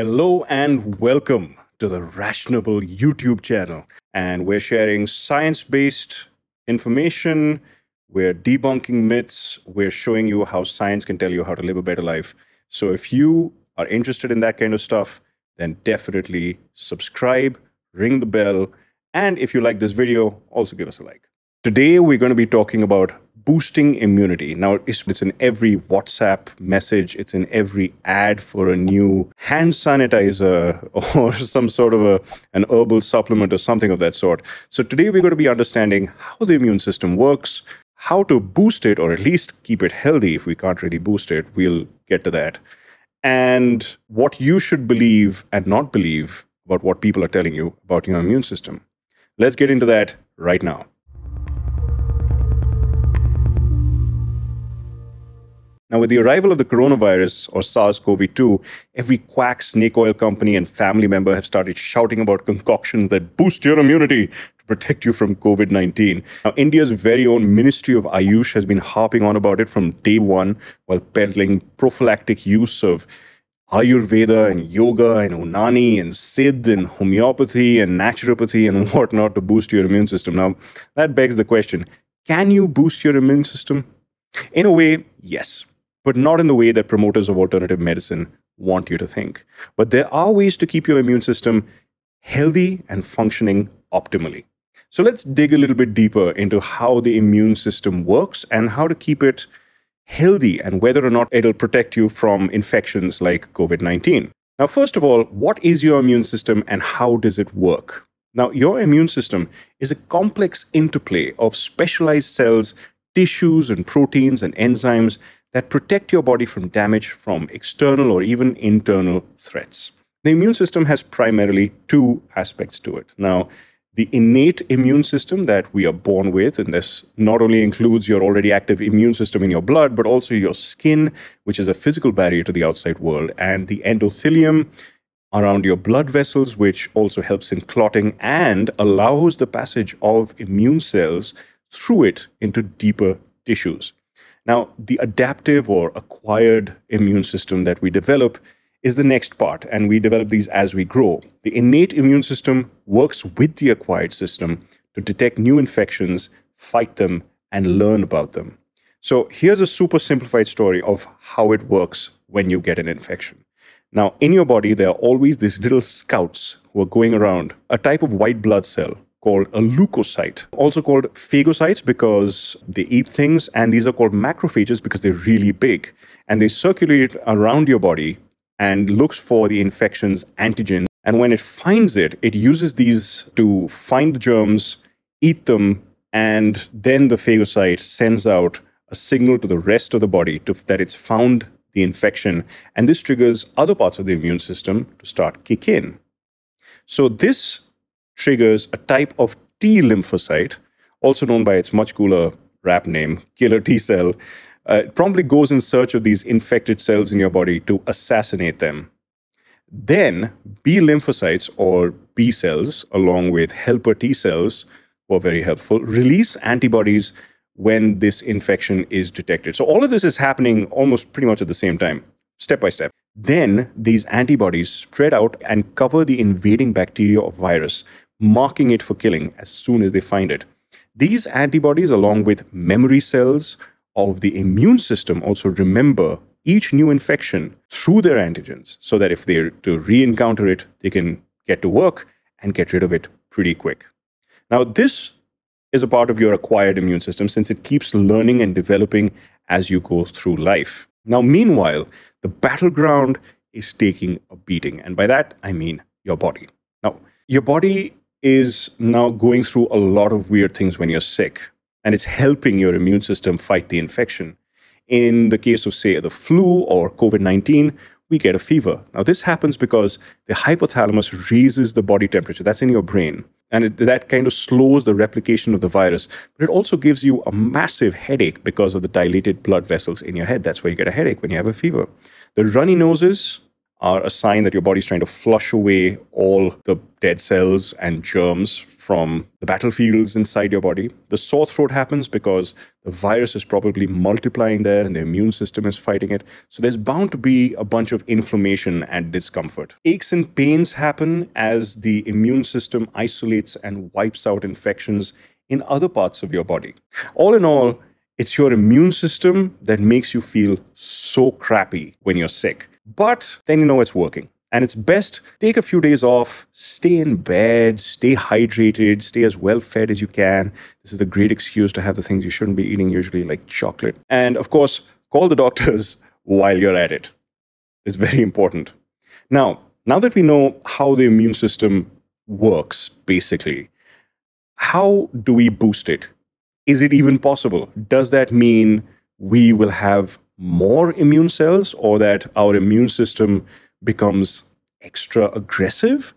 Hello and welcome to the Rationable YouTube channel. And we're sharing science based information, we're debunking myths, we're showing you how science can tell you how to live a better life. So if you are interested in that kind of stuff, then definitely subscribe, ring the bell, and if you like this video, also give us a like. Today, we're going to be talking about boosting immunity. Now, it's, it's in every WhatsApp message, it's in every ad for a new hand sanitizer or some sort of a, an herbal supplement or something of that sort. So, today we're going to be understanding how the immune system works, how to boost it, or at least keep it healthy. If we can't really boost it, we'll get to that. And what you should believe and not believe about what people are telling you about your immune system. Let's get into that right now. Now, with the arrival of the coronavirus or SARS CoV 2, every quack, snake oil company, and family member have started shouting about concoctions that boost your immunity to protect you from COVID 19. Now, India's very own Ministry of Ayush has been harping on about it from day one while peddling prophylactic use of Ayurveda and yoga and Unani and Siddh and homeopathy and naturopathy and whatnot to boost your immune system. Now, that begs the question can you boost your immune system? In a way, yes but not in the way that promoters of alternative medicine want you to think. But there are ways to keep your immune system healthy and functioning optimally. So let's dig a little bit deeper into how the immune system works and how to keep it healthy and whether or not it'll protect you from infections like COVID 19. Now, first of all, what is your immune system and how does it work? Now, your immune system is a complex interplay of specialized cells, tissues, and proteins and enzymes that protect your body from damage from external or even internal threats. The immune system has primarily two aspects to it. Now, the innate immune system that we are born with, and this not only includes your already active immune system in your blood, but also your skin, which is a physical barrier to the outside world, and the endothelium around your blood vessels, which also helps in clotting and allows the passage of immune cells through it into deeper tissues. Now, the adaptive or acquired immune system that we develop is the next part, and we develop these as we grow. The innate immune system works with the acquired system to detect new infections, fight them, and learn about them. So, here's a super simplified story of how it works when you get an infection. Now, in your body, there are always these little scouts who are going around, a type of white blood cell called a leukocyte, also called phagocytes because they eat things, and these are called macrophages because they're really big and they circulate around your body and looks for the infection's antigen. And when it finds it, it uses these to find the germs, eat them, and then the phagocyte sends out a signal to the rest of the body to, that it's found the infection. And this triggers other parts of the immune system to start kick in. So this triggers a type of T lymphocyte, also known by its much cooler rap name, killer T cell. Uh, it promptly goes in search of these infected cells in your body to assassinate them. Then, B lymphocytes or B cells, along with helper T cells, who are very helpful, release antibodies when this infection is detected. So, all of this is happening almost pretty much at the same time, step by step. Then, these antibodies spread out and cover the invading bacteria or virus, marking it for killing as soon as they find it. These antibodies, along with memory cells of the immune system, also remember each new infection through their antigens so that if they to re-encounter it, they can get to work and get rid of it pretty quick. Now, this is a part of your acquired immune system since it keeps learning and developing as you go through life. Now, meanwhile, the battleground is taking a beating. And by that, I mean your body. Now, your body is now going through a lot of weird things when you're sick, and it's helping your immune system fight the infection. In the case of, say, the flu or COVID 19, we get a fever. Now, this happens because the hypothalamus raises the body temperature. That's in your brain. And it, that kind of slows the replication of the virus. But it also gives you a massive headache because of the dilated blood vessels in your head. That's where you get a headache when you have a fever. The runny noses, are a sign that your body's trying to flush away all the dead cells and germs from the battlefields inside your body. The sore throat happens because the virus is probably multiplying there and the immune system is fighting it. So there's bound to be a bunch of inflammation and discomfort. Aches and pains happen as the immune system isolates and wipes out infections in other parts of your body. All in all, it's your immune system that makes you feel so crappy when you're sick but then you know it's working. And it's best take a few days off, stay in bed, stay hydrated, stay as well fed as you can. This is a great excuse to have the things you shouldn't be eating, usually like chocolate. And of course, call the doctors while you're at it. It's very important. Now, now that we know how the immune system works, basically, how do we boost it? Is it even possible? Does that mean we will have more immune cells or that our immune system becomes extra aggressive?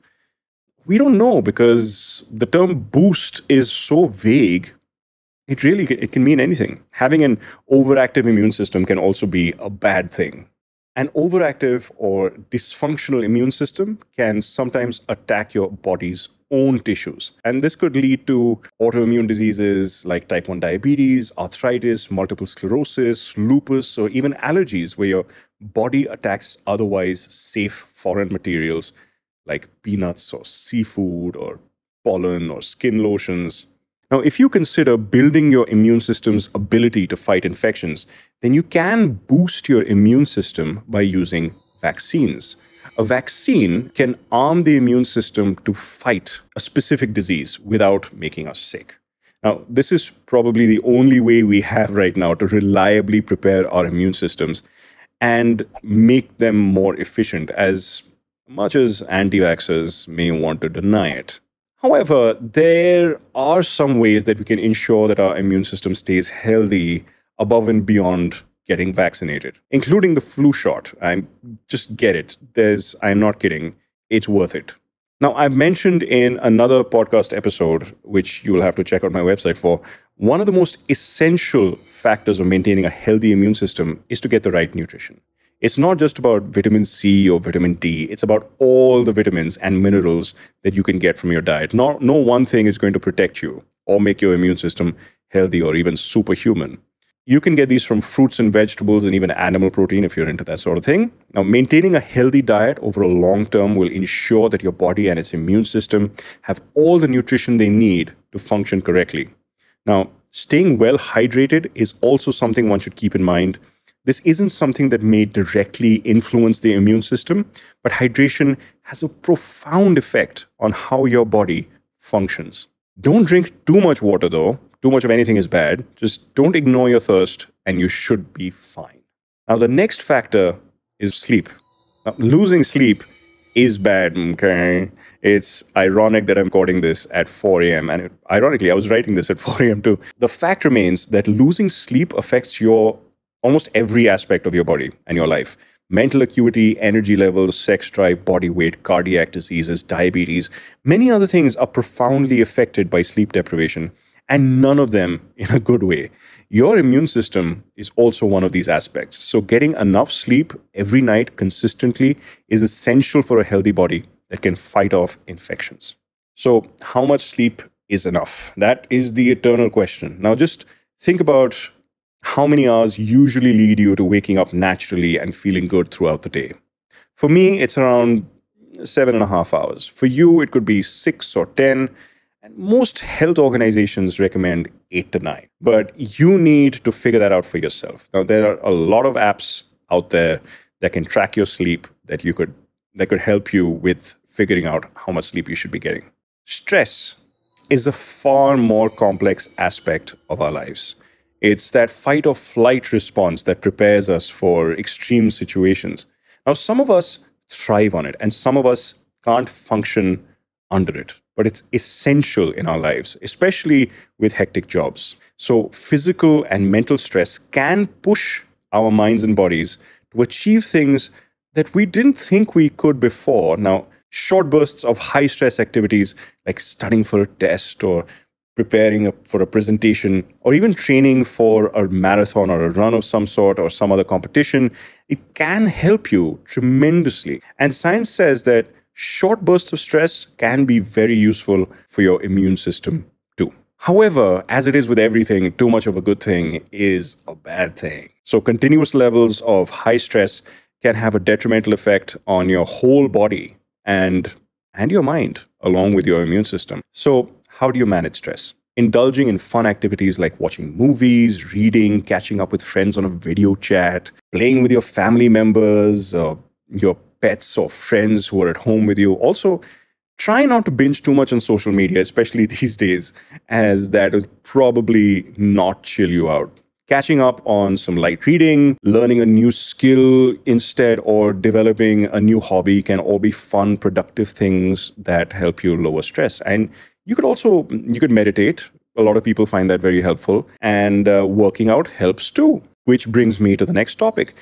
We don't know because the term boost is so vague. It really it can mean anything. Having an overactive immune system can also be a bad thing. An overactive or dysfunctional immune system can sometimes attack your body's own tissues. And this could lead to autoimmune diseases like type 1 diabetes, arthritis, multiple sclerosis, lupus, or even allergies, where your body attacks otherwise safe foreign materials like peanuts or seafood or pollen or skin lotions. Now, if you consider building your immune system's ability to fight infections, then you can boost your immune system by using vaccines a vaccine can arm the immune system to fight a specific disease without making us sick. Now, this is probably the only way we have right now to reliably prepare our immune systems and make them more efficient, as much as anti vaxxers may want to deny it. However, there are some ways that we can ensure that our immune system stays healthy above and beyond getting vaccinated, including the flu shot. I'm just get it. There's I'm not kidding. It's worth it. Now, I've mentioned in another podcast episode, which you'll have to check out my website for, one of the most essential factors of maintaining a healthy immune system is to get the right nutrition. It's not just about vitamin C or vitamin D, it's about all the vitamins and minerals that you can get from your diet. Not, no one thing is going to protect you or make your immune system healthy or even superhuman. You can get these from fruits and vegetables and even animal protein if you're into that sort of thing. Now, maintaining a healthy diet over a long term will ensure that your body and its immune system have all the nutrition they need to function correctly. Now, staying well hydrated is also something one should keep in mind. This isn't something that may directly influence the immune system, but hydration has a profound effect on how your body functions. Don't drink too much water though, too much of anything is bad. Just don't ignore your thirst and you should be fine. Now, the next factor is sleep. Now, losing sleep is bad, okay? It's ironic that I'm recording this at 4 a.m. And it, ironically, I was writing this at 4 a.m. too. The fact remains that losing sleep affects your almost every aspect of your body and your life mental acuity, energy levels, sex drive, body weight, cardiac diseases, diabetes. Many other things are profoundly affected by sleep deprivation and none of them in a good way. Your immune system is also one of these aspects. So, getting enough sleep every night consistently is essential for a healthy body that can fight off infections. So, how much sleep is enough? That is the eternal question. Now, just think about how many hours usually lead you to waking up naturally and feeling good throughout the day. For me, it's around seven and a half hours. For you, it could be six or 10. And most health organizations recommend eight to nine, but you need to figure that out for yourself. Now, there are a lot of apps out there that can track your sleep that you could that could help you with figuring out how much sleep you should be getting. Stress is a far more complex aspect of our lives. It's that fight or flight response that prepares us for extreme situations. Now, some of us thrive on it, and some of us can't function under it but it's essential in our lives, especially with hectic jobs. So, physical and mental stress can push our minds and bodies to achieve things that we didn't think we could before. Now, short bursts of high stress activities like studying for a test or preparing for a presentation or even training for a marathon or a run of some sort or some other competition, it can help you tremendously. And science says that short bursts of stress can be very useful for your immune system too. However, as it is with everything, too much of a good thing is a bad thing. So, continuous levels of high stress can have a detrimental effect on your whole body and and your mind along with your immune system. So, how do you manage stress? Indulging in fun activities like watching movies, reading, catching up with friends on a video chat, playing with your family members, uh, your pets or friends who are at home with you. Also, try not to binge too much on social media, especially these days, as that will probably not chill you out. Catching up on some light reading, learning a new skill instead, or developing a new hobby can all be fun, productive things that help you lower stress. And you could also you could meditate. A lot of people find that very helpful, and uh, working out helps too. Which brings me to the next topic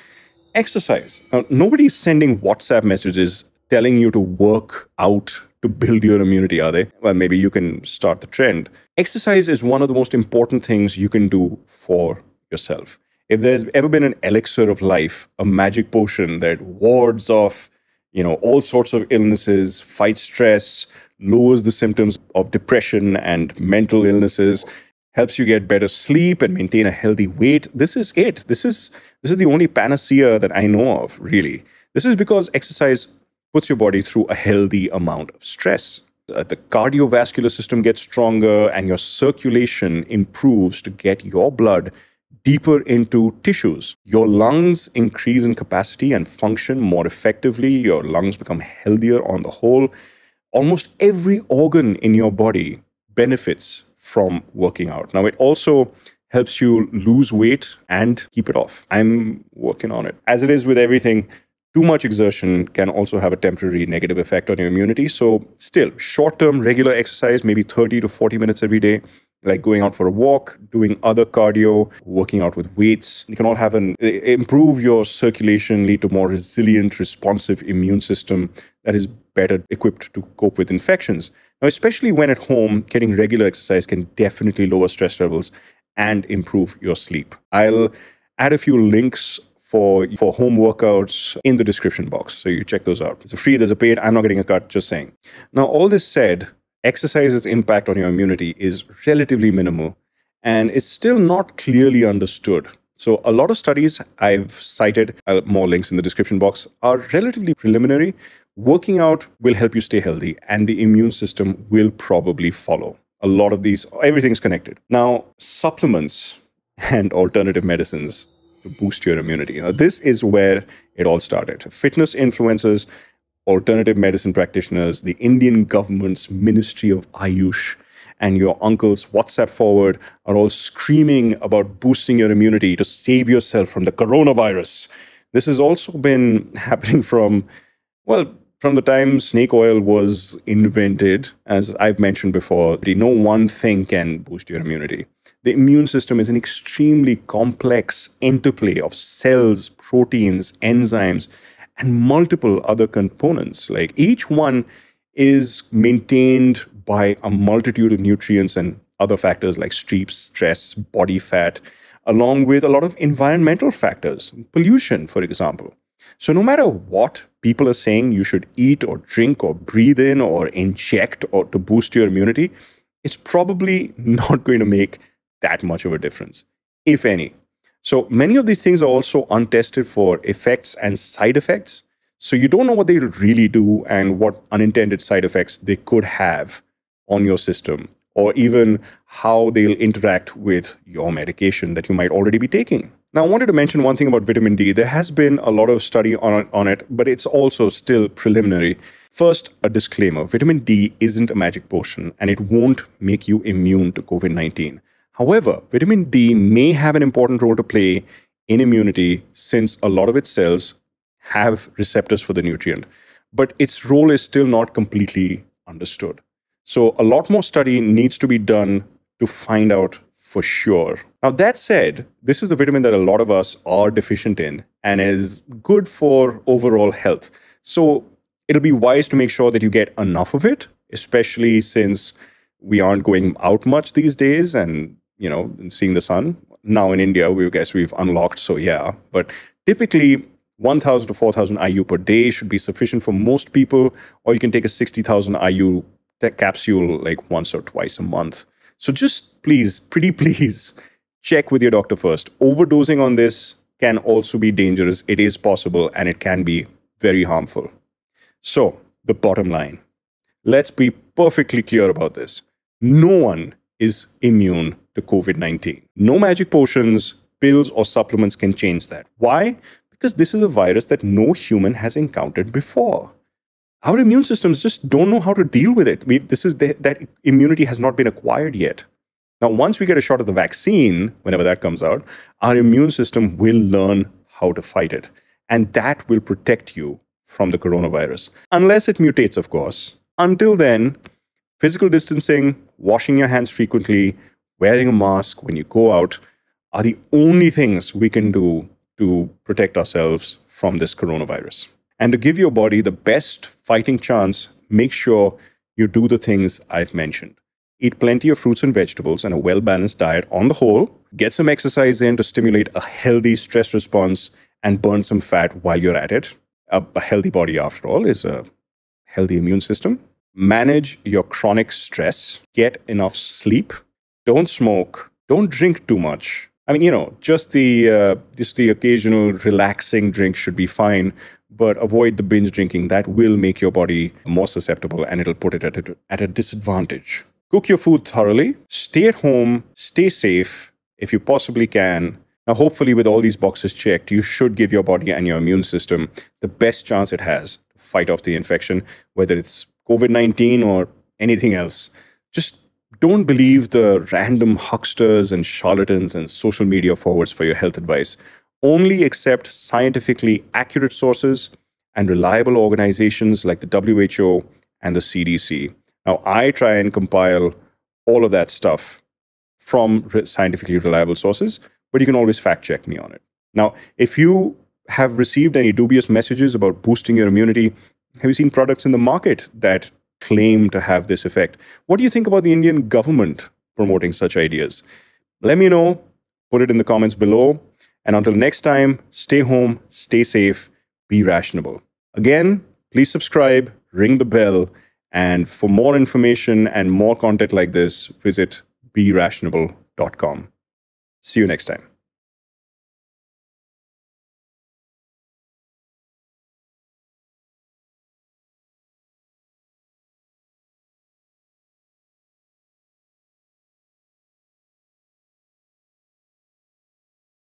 exercise. Now, nobody's sending WhatsApp messages telling you to work out to build your immunity, are they? Well, maybe you can start the trend. Exercise is one of the most important things you can do for yourself. If there's ever been an elixir of life, a magic potion that wards off, you know, all sorts of illnesses, fights stress, lowers the symptoms of depression and mental illnesses, helps you get better sleep and maintain a healthy weight. This is it. This is this is the only panacea that I know of, really. This is because exercise puts your body through a healthy amount of stress. Uh, the cardiovascular system gets stronger and your circulation improves to get your blood deeper into tissues. Your lungs increase in capacity and function more effectively. Your lungs become healthier on the whole. Almost every organ in your body benefits from working out. Now, it also helps you lose weight and keep it off. I'm working on it. As it is with everything, too much exertion can also have a temporary negative effect on your immunity. So, still, short term regular exercise, maybe 30 to 40 minutes every day, like going out for a walk, doing other cardio, working out with weights. You can all have an improve your circulation, lead to more resilient, responsive immune system that is better equipped to cope with infections. Now, especially when at home, getting regular exercise can definitely lower stress levels and improve your sleep. I'll add a few links for for home workouts in the description box. So you check those out. It's a free, there's a paid. I'm not getting a cut, just saying. Now, all this said, exercise's impact on your immunity is relatively minimal and it's still not clearly understood. So, a lot of studies I've cited, uh, more links in the description box, are relatively preliminary. Working out will help you stay healthy, and the immune system will probably follow. A lot of these, everything's connected. Now, supplements and alternative medicines to boost your immunity. Now, this is where it all started. Fitness influencers, alternative medicine practitioners, the Indian government's Ministry of Ayush, and your uncle's WhatsApp forward are all screaming about boosting your immunity to save yourself from the coronavirus. This has also been happening from, well, from the time snake oil was invented, as I've mentioned before, no one thing can boost your immunity. The immune system is an extremely complex interplay of cells, proteins, enzymes, and multiple other components. Like each one is maintained by a multitude of nutrients and other factors like stress, body fat, along with a lot of environmental factors, pollution, for example. So, no matter what people are saying you should eat or drink or breathe in or inject or to boost your immunity, it's probably not going to make that much of a difference, if any. So many of these things are also untested for effects and side effects. So you don't know what they really do and what unintended side effects they could have on your system, or even how they'll interact with your medication that you might already be taking. Now, I wanted to mention one thing about vitamin D. There has been a lot of study on, on it, but it's also still preliminary. First, a disclaimer vitamin D isn't a magic potion and it won't make you immune to COVID 19. However, vitamin D may have an important role to play in immunity since a lot of its cells have receptors for the nutrient, but its role is still not completely understood. So, a lot more study needs to be done to find out for sure now, that said, this is a vitamin that a lot of us are deficient in and is good for overall health. So, it'll be wise to make sure that you get enough of it, especially since we aren't going out much these days and, you know, seeing the sun. Now in India, we guess we've unlocked, so yeah. But typically, 1000 to 4000 IU per day should be sufficient for most people, or you can take a 60,000 IU capsule like once or twice a month. So just please, pretty please, check with your doctor first. Overdosing on this can also be dangerous. It is possible and it can be very harmful. So, the bottom line let's be perfectly clear about this. No one is immune to COVID 19. No magic potions, pills, or supplements can change that. Why? Because this is a virus that no human has encountered before. Our immune systems just don't know how to deal with it. We, this is the, that immunity has not been acquired yet. Now, once we get a shot of the vaccine, whenever that comes out, our immune system will learn how to fight it. And that will protect you from the coronavirus, unless it mutates, of course. Until then, physical distancing, washing your hands frequently, wearing a mask when you go out are the only things we can do to protect ourselves from this coronavirus. And to give your body the best fighting chance, make sure you do the things I've mentioned eat plenty of fruits and vegetables and a well balanced diet on the whole, get some exercise in to stimulate a healthy stress response and burn some fat while you're at it. A, a healthy body, after all, is a healthy immune system. Manage your chronic stress, get enough sleep, don't smoke, don't drink too much. I mean, you know, just the uh, just the occasional relaxing drink should be fine, but avoid the binge drinking. That will make your body more susceptible, and it'll put it at a, at a disadvantage Cook your food thoroughly. Stay at home. Stay safe if you possibly can. Now, hopefully, with all these boxes checked, you should give your body and your immune system the best chance it has to fight off the infection, whether it's COVID 19 or anything else. Just don't believe the random hucksters and charlatans and social media forwards for your health advice. Only accept scientifically accurate sources and reliable organizations like the WHO and the CDC. Now, I try and compile all of that stuff from scientifically reliable sources, but you can always fact check me on it. Now, if you have received any dubious messages about boosting your immunity, have you seen products in the market that claim to have this effect? What do you think about the Indian government promoting such ideas? Let me know. Put it in the comments below. And until next time, stay home, stay safe, be rational. Again, please subscribe, ring the bell, and for more information and more content like this, visit berationable.com. See you next time.